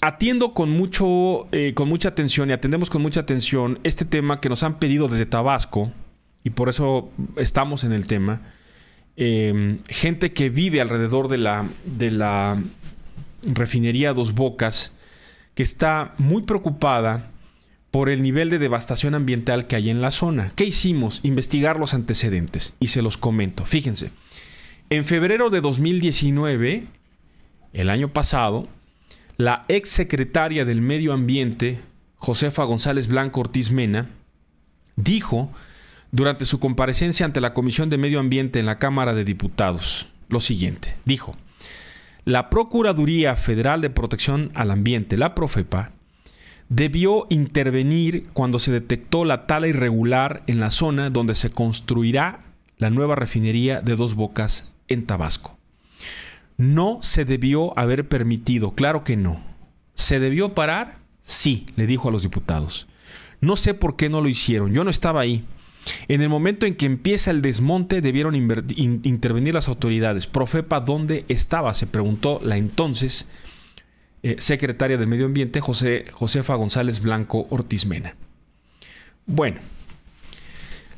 atiendo con, mucho, eh, con mucha atención y atendemos con mucha atención este tema que nos han pedido desde Tabasco, y por eso estamos en el tema, em, gente que vive alrededor de la, de la refinería Dos Bocas, que está muy preocupada por el nivel de devastación ambiental que hay en la zona. ¿Qué hicimos? Investigar los antecedentes y se los comento. Fíjense, en febrero de 2019, el año pasado, la exsecretaria del Medio Ambiente, Josefa González Blanco Ortiz Mena, dijo durante su comparecencia ante la Comisión de Medio Ambiente en la Cámara de Diputados lo siguiente. Dijo, la Procuraduría Federal de Protección al Ambiente, la Profepa, debió intervenir cuando se detectó la tala irregular en la zona donde se construirá la nueva refinería de dos bocas en Tabasco. No se debió haber permitido, claro que no. ¿Se debió parar? Sí, le dijo a los diputados. No sé por qué no lo hicieron, yo no estaba ahí. En el momento en que empieza el desmonte debieron intervenir las autoridades. Profepa, ¿dónde estaba? Se preguntó la entonces eh, secretaria del Medio Ambiente, José, Josefa González Blanco Ortizmena. Bueno,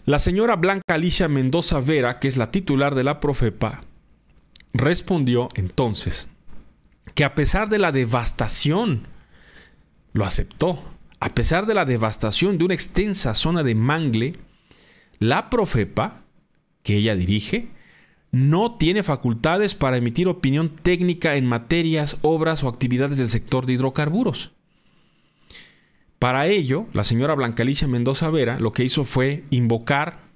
la señora Blanca Alicia Mendoza Vera, que es la titular de la Profepa, respondió entonces que a pesar de la devastación, lo aceptó, a pesar de la devastación de una extensa zona de mangle, la profepa, que ella dirige, no tiene facultades para emitir opinión técnica en materias, obras o actividades del sector de hidrocarburos. Para ello, la señora Blancalicia Mendoza Vera lo que hizo fue invocar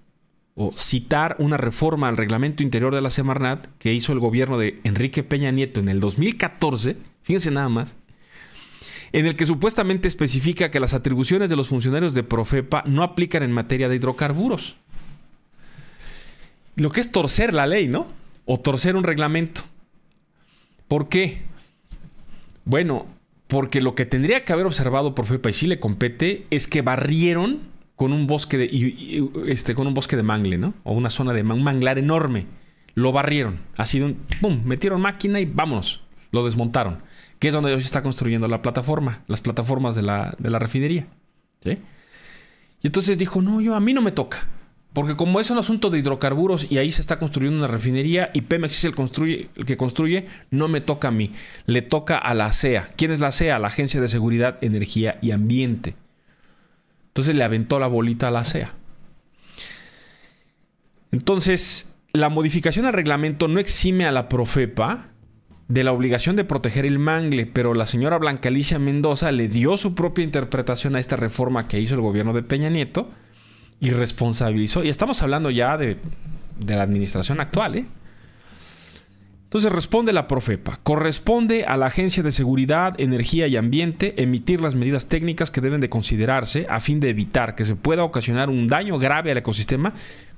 o citar una reforma al reglamento interior de la Semarnat que hizo el gobierno de Enrique Peña Nieto en el 2014, fíjense nada más, en el que supuestamente especifica que las atribuciones de los funcionarios de Profepa no aplican en materia de hidrocarburos. Lo que es torcer la ley, ¿no? O torcer un reglamento. ¿Por qué? Bueno, porque lo que tendría que haber observado Profepa y si le compete es que barrieron con un bosque de, este, con un bosque de mangle, ¿no? O una zona de manglar enorme. Lo barrieron. Así de un. ¡Pum! Metieron máquina y vámonos. Lo desmontaron. Que es donde hoy se está construyendo la plataforma, las plataformas de la, de la refinería. ¿Sí? Y entonces dijo: No, yo a mí no me toca. Porque como es un asunto de hidrocarburos y ahí se está construyendo una refinería y Pemex es el, construye, el, que construye, no me toca a mí, le toca a la CEA. ¿Quién es la CEA? La Agencia de Seguridad, Energía y Ambiente. Entonces le aventó la bolita a la SEA. Entonces, la modificación al reglamento no exime a la Profepa de la obligación de proteger el mangle, pero la señora Blanca Alicia Mendoza le dio su propia interpretación a esta reforma que hizo el gobierno de Peña Nieto y responsabilizó. Y estamos hablando ya de, de la administración actual, ¿eh? Entonces responde la Profepa. Corresponde a la Agencia de Seguridad, Energía y Ambiente emitir las medidas técnicas que deben de considerarse a fin de evitar que se pueda ocasionar un daño grave al ecosistema.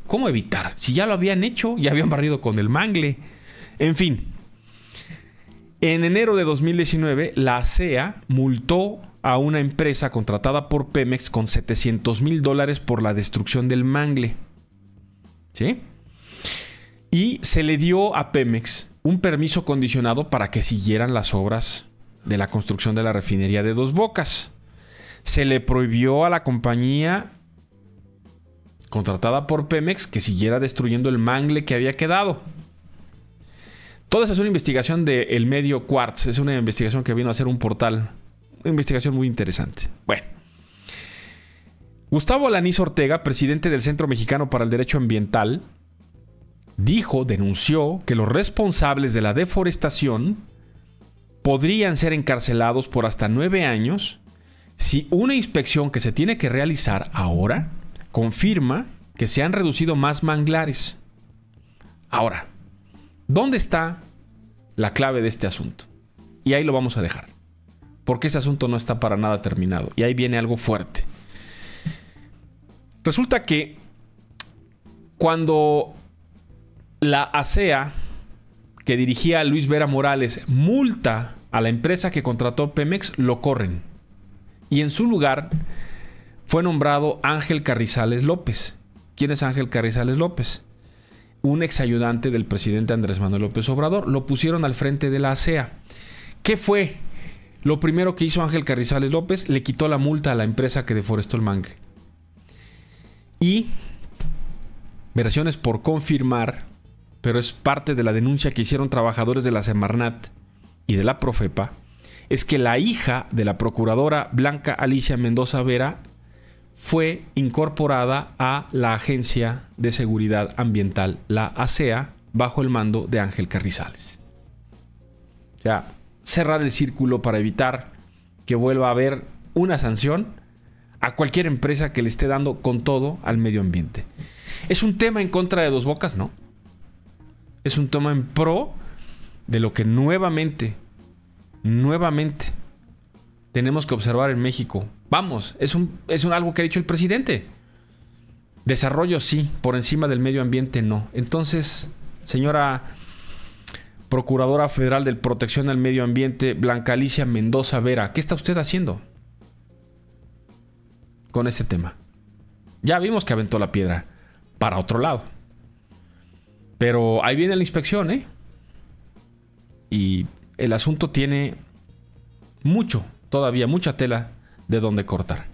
¿Cómo evitar? Si ya lo habían hecho, ya habían barrido con el mangle. En fin. En enero de 2019, la Asea multó a una empresa contratada por Pemex con 700 mil dólares por la destrucción del mangle. ¿Sí? Y se le dio a Pemex un permiso condicionado para que siguieran las obras de la construcción de la refinería de Dos Bocas. Se le prohibió a la compañía contratada por Pemex que siguiera destruyendo el mangle que había quedado. Toda esa es una investigación del El medio Quartz, es una investigación que vino a hacer un portal, una investigación muy interesante. Bueno. Gustavo Laniz Ortega, presidente del Centro Mexicano para el Derecho Ambiental, dijo, denunció, que los responsables de la deforestación podrían ser encarcelados por hasta nueve años si una inspección que se tiene que realizar ahora confirma que se han reducido más manglares. Ahora, ¿dónde está la clave de este asunto? Y ahí lo vamos a dejar, porque ese asunto no está para nada terminado, y ahí viene algo fuerte. Resulta que cuando la ASEA, que dirigía a Luis Vera Morales, multa a la empresa que contrató Pemex, lo corren. Y en su lugar fue nombrado Ángel Carrizales López. ¿Quién es Ángel Carrizales López? Un ex ayudante del presidente Andrés Manuel López Obrador. Lo pusieron al frente de la ASEA. ¿Qué fue? Lo primero que hizo Ángel Carrizales López le quitó la multa a la empresa que deforestó el mangle. Y versiones por confirmar pero es parte de la denuncia que hicieron trabajadores de la Semarnat y de la Profepa, es que la hija de la procuradora Blanca Alicia Mendoza Vera fue incorporada a la Agencia de Seguridad Ambiental, la ASEA, e bajo el mando de Ángel Carrizales. O sea, cerrar el círculo para evitar que vuelva a haber una sanción a cualquier empresa que le esté dando con todo al medio ambiente. Es un tema en contra de dos bocas, ¿no? es un toma en pro de lo que nuevamente, nuevamente tenemos que observar en México. Vamos, es, un, es un algo que ha dicho el presidente. Desarrollo sí, por encima del medio ambiente no. Entonces, señora Procuradora Federal de Protección al Medio Ambiente, Blanca Alicia Mendoza Vera, ¿qué está usted haciendo con este tema? Ya vimos que aventó la piedra para otro lado. Pero ahí viene la inspección, ¿eh? Y el asunto tiene mucho, todavía mucha tela de donde cortar.